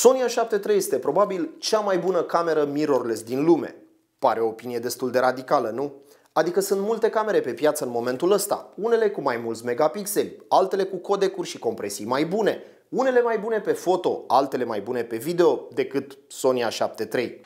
Sony A7 III este probabil cea mai bună cameră mirrorless din lume. Pare o opinie destul de radicală, nu? Adică sunt multe camere pe piață în momentul ăsta, unele cu mai mulți megapixeli, altele cu codecuri și compresii mai bune, unele mai bune pe foto, altele mai bune pe video decât Sony A7 III.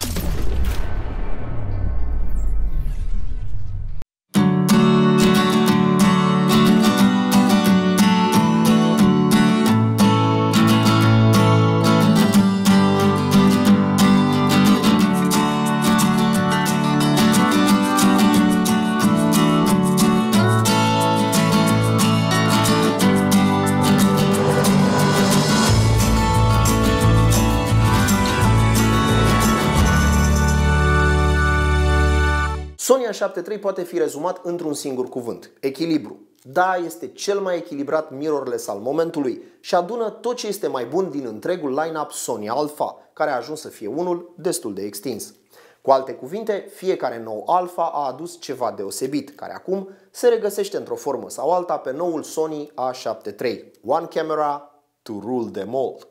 7.3 poate fi rezumat într-un singur cuvânt, echilibru. Da, este cel mai echilibrat mirrorless al momentului și adună tot ce este mai bun din întregul line-up Sony Alpha, care a ajuns să fie unul destul de extins. Cu alte cuvinte, fiecare nou Alpha a adus ceva deosebit, care acum se regăsește într-o formă sau alta pe noul Sony A7 III. One camera to rule them all.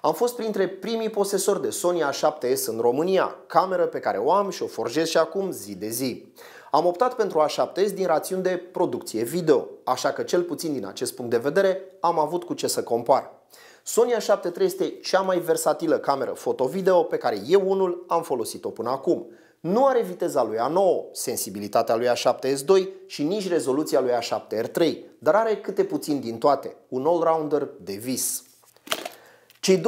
Am fost printre primii posesori de Sony A7S în România, cameră pe care o am și o forjez și acum zi de zi. Am optat pentru A7S din rațiuni de producție video, așa că cel puțin din acest punct de vedere am avut cu ce să compar. Sony A7 III este cea mai versatilă cameră foto-video pe care eu unul am folosit-o până acum. Nu are viteza lui A9, sensibilitatea lui A7S2 și nici rezoluția lui A7R3, dar are câte puțin din toate, un all-rounder de vis. Cei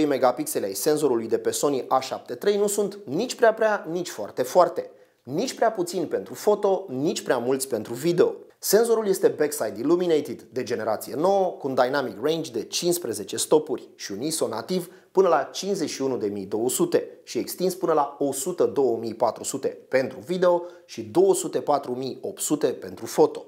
24,2 megapixeli ai senzorului de pe Sony A7 III nu sunt nici prea prea, nici foarte foarte. Nici prea puțin pentru foto, nici prea mulți pentru video. Senzorul este backside illuminated de generație nouă, cu un dynamic range de 15 stopuri și un ISO nativ până la 51.200 și extins până la 102.400 pentru video și 204.800 pentru foto.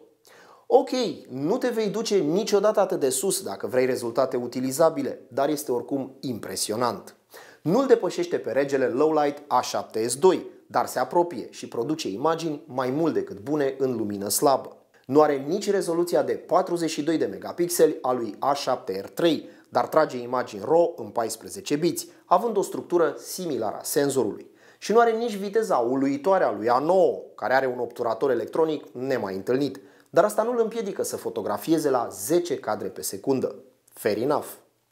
Ok, nu te vei duce niciodată atât de sus dacă vrei rezultate utilizabile, dar este oricum impresionant. Nu-l depășește pe regele Lowlight A7S2, dar se apropie și produce imagini mai mult decât bune în lumină slabă. Nu are nici rezoluția de 42 de megapixeli a lui A7R3, dar trage imagini RAW în 14 biți, având o structură similară a senzorului. Și nu are nici viteza uluitoare a lui A9, care are un obturator electronic nemai întâlnit, dar asta nu îl împiedică să fotografieze la 10 cadre pe secundă. Fair enough.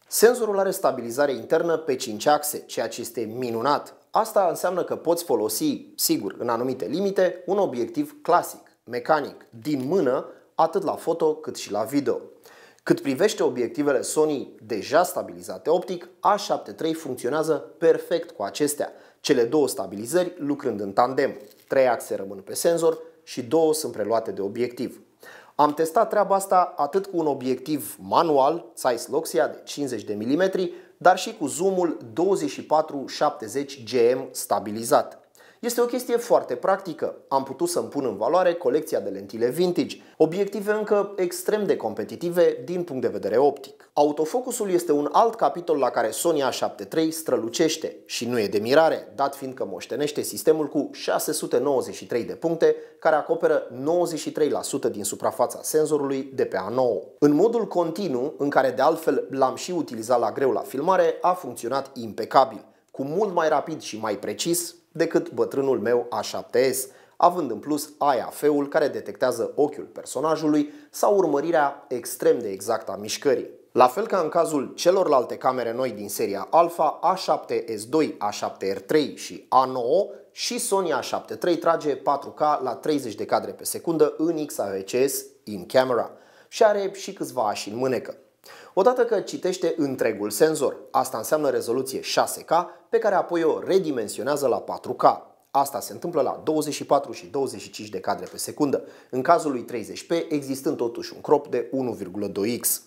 Senzorul are stabilizare internă pe 5 axe, ceea ce este minunat. Asta înseamnă că poți folosi, sigur, în anumite limite, un obiectiv clasic, mecanic, din mână, atât la foto cât și la video. Cât privește obiectivele Sony deja stabilizate optic, A7 III funcționează perfect cu acestea, cele două stabilizări lucrând în tandem. Trei axe rămân pe senzor și două sunt preluate de obiectiv. Am testat treaba asta atât cu un obiectiv manual, Zeiss Loxia de 50 de mm, dar și cu zoomul 24-70 GM stabilizat. Este o chestie foarte practică. Am putut să-mi pun în valoare colecția de lentile vintage, obiective încă extrem de competitive din punct de vedere optic. Autofocusul este un alt capitol la care Sony A7 III strălucește și nu e de mirare, dat fiindcă moștenește sistemul cu 693 de puncte, care acoperă 93% din suprafața senzorului de pe A9. În modul continuu, în care de altfel l-am și utilizat la greu la filmare, a funcționat impecabil cu mult mai rapid și mai precis decât bătrânul meu A7S, având în plus AIAF-ul care detectează ochiul personajului sau urmărirea extrem de exactă a mișcării. La fel ca în cazul celorlalte camere noi din seria Alpha, A7S2, A7R3 și A9 și Sony A7 III trage 4K la 30 de cadre pe secundă în XAVCS in camera și are și câțiva ași în mânecă. Odată că citește întregul senzor, asta înseamnă rezoluție 6K pe care apoi o redimensionează la 4K. Asta se întâmplă la 24 și 25 de cadre pe secundă, în cazul lui 30p existând totuși un crop de 1,2x.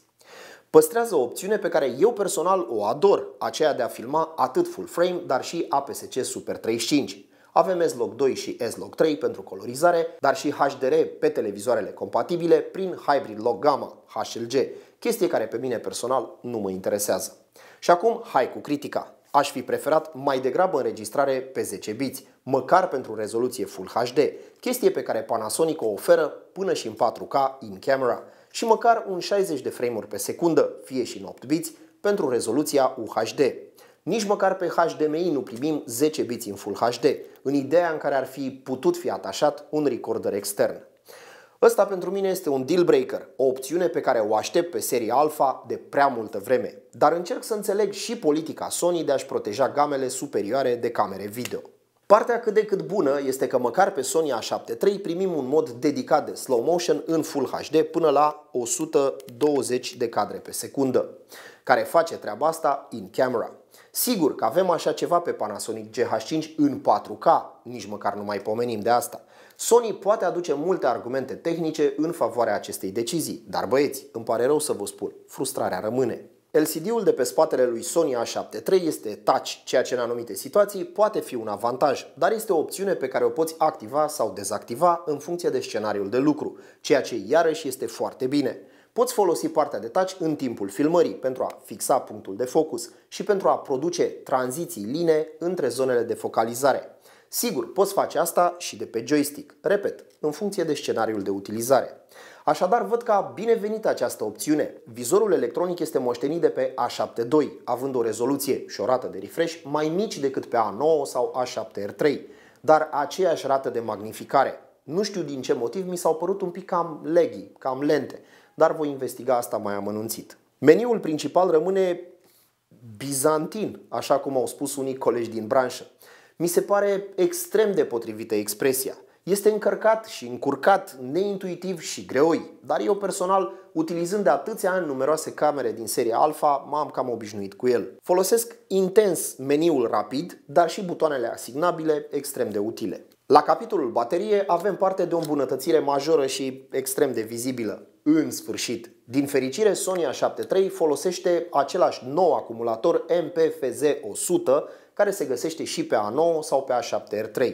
Păstrează o opțiune pe care eu personal o ador, aceea de a filma atât full frame, dar și APS-C Super 35. Avem S-Log 2 și S-Log 3 pentru colorizare, dar și HDR pe televizoarele compatibile prin Hybrid Log Gamma, HLG, chestie care pe mine personal nu mă interesează. Și acum, hai cu critica. Aș fi preferat mai degrabă înregistrare pe 10 biți, măcar pentru rezoluție Full HD, chestie pe care Panasonic o oferă până și în 4K in camera, și măcar un 60 de frame-uri pe secundă, fie și în 8 biți, pentru rezoluția UHD. Nici măcar pe HDMI nu primim 10 biți în Full HD, în ideea în care ar fi putut fi atașat un recorder extern. Ăsta pentru mine este un deal breaker, o opțiune pe care o aștept pe serie Alpha de prea multă vreme. Dar încerc să înțeleg și politica Sony de a-și proteja gamele superioare de camere video. Partea cât de cât bună este că măcar pe Sony A7 III primim un mod dedicat de slow motion în Full HD până la 120 de cadre pe secundă, care face treaba asta in camera. Sigur că avem așa ceva pe Panasonic GH5 în 4K, nici măcar nu mai pomenim de asta, Sony poate aduce multe argumente tehnice în favoarea acestei decizii, dar băieți, îmi pare rău să vă spun, frustrarea rămâne. LCD-ul de pe spatele lui Sony A7 III este touch, ceea ce în anumite situații poate fi un avantaj, dar este o opțiune pe care o poți activa sau dezactiva în funcție de scenariul de lucru, ceea ce iarăși este foarte bine. Poți folosi partea de touch în timpul filmării pentru a fixa punctul de focus și pentru a produce tranziții line între zonele de focalizare. Sigur, poți face asta și de pe joystick, repet, în funcție de scenariul de utilizare. Așadar, văd ca binevenită această opțiune. Vizorul electronic este moștenit de pe A7 II, având o rezoluție și o rată de refresh mai mici decât pe A9 sau A7R3, dar aceeași rată de magnificare. Nu știu din ce motiv, mi s-au părut un pic cam leggy, cam lente, dar voi investiga asta mai amănunțit. Meniul principal rămâne bizantin, așa cum au spus unii colegi din branșă. Mi se pare extrem de potrivită expresia. Este încărcat și încurcat, neintuitiv și greoi, dar eu personal, utilizând de atâția ani numeroase camere din seria Alpha, m-am cam obișnuit cu el. Folosesc intens meniul rapid, dar și butoanele asignabile extrem de utile. La capitolul baterie avem parte de o îmbunătățire majoră și extrem de vizibilă. În sfârșit, din fericire Sony A7 III folosește același nou acumulator MPFZ100 care se găsește și pe A9 sau pe A7R3.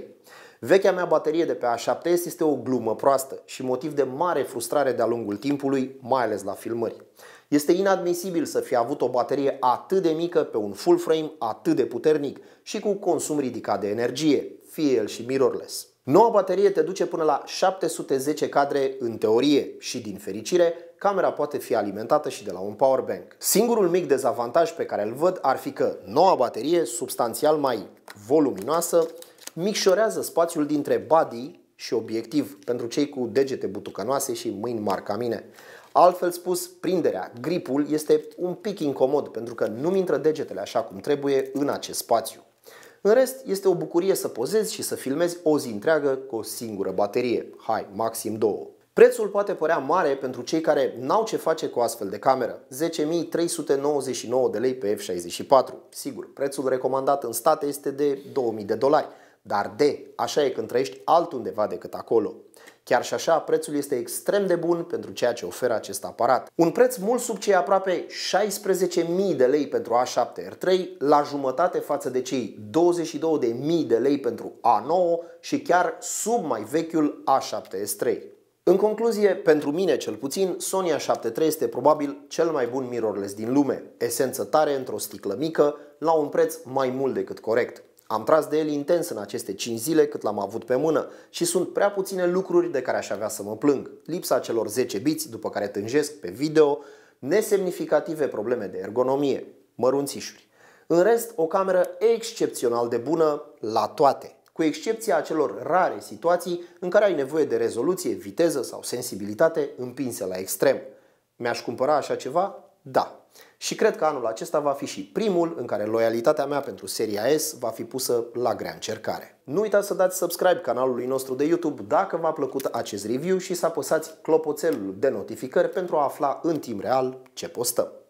Vechea mea baterie de pe A7S este o glumă proastă și motiv de mare frustrare de-a lungul timpului, mai ales la filmări. Este inadmisibil să fi avut o baterie atât de mică pe un full frame atât de puternic și cu consum ridicat de energie, fie el și mirrorless. Noua baterie te duce până la 710 cadre în teorie și din fericire camera poate fi alimentată și de la un power bank. Singurul mic dezavantaj pe care îl văd ar fi că noua baterie, substanțial mai voluminoasă, micșorează spațiul dintre body și obiectiv pentru cei cu degete butucănoase și mâini mari ca mine. Altfel spus, prinderea, gripul este un pic incomod pentru că nu-mi intră degetele așa cum trebuie în acest spațiu. În rest, este o bucurie să pozezi și să filmezi o zi întreagă cu o singură baterie, hai, maxim două. Prețul poate părea mare pentru cei care n-au ce face cu astfel de cameră, 10.399 de lei pe F64. Sigur, prețul recomandat în state este de 2.000 de dolari, dar de, așa e când trăiești altundeva decât acolo. Chiar și așa, prețul este extrem de bun pentru ceea ce oferă acest aparat. Un preț mult sub cei aproape 16.000 de lei pentru A7R3, la jumătate față de cei 22.000 de lei pentru A9 și chiar sub mai vechiul A7S3. În concluzie, pentru mine cel puțin, Sonia 7.3 este probabil cel mai bun mirrorless din lume. Esență tare într-o sticlă mică, la un preț mai mult decât corect. Am tras de el intens în aceste 5 zile cât l-am avut pe mână și sunt prea puține lucruri de care aș avea să mă plâng. Lipsa celor 10 biți după care tânjesc pe video, nesemnificative probleme de ergonomie, mărunțișuri. În rest, o cameră excepțional de bună la toate cu excepția acelor rare situații în care ai nevoie de rezoluție, viteză sau sensibilitate împinse la extrem. Mi-aș cumpăra așa ceva? Da. Și cred că anul acesta va fi și primul în care loialitatea mea pentru seria S va fi pusă la grea încercare. Nu uitați să dați subscribe canalului nostru de YouTube dacă v-a plăcut acest review și să apăsați clopoțelul de notificări pentru a afla în timp real ce postăm.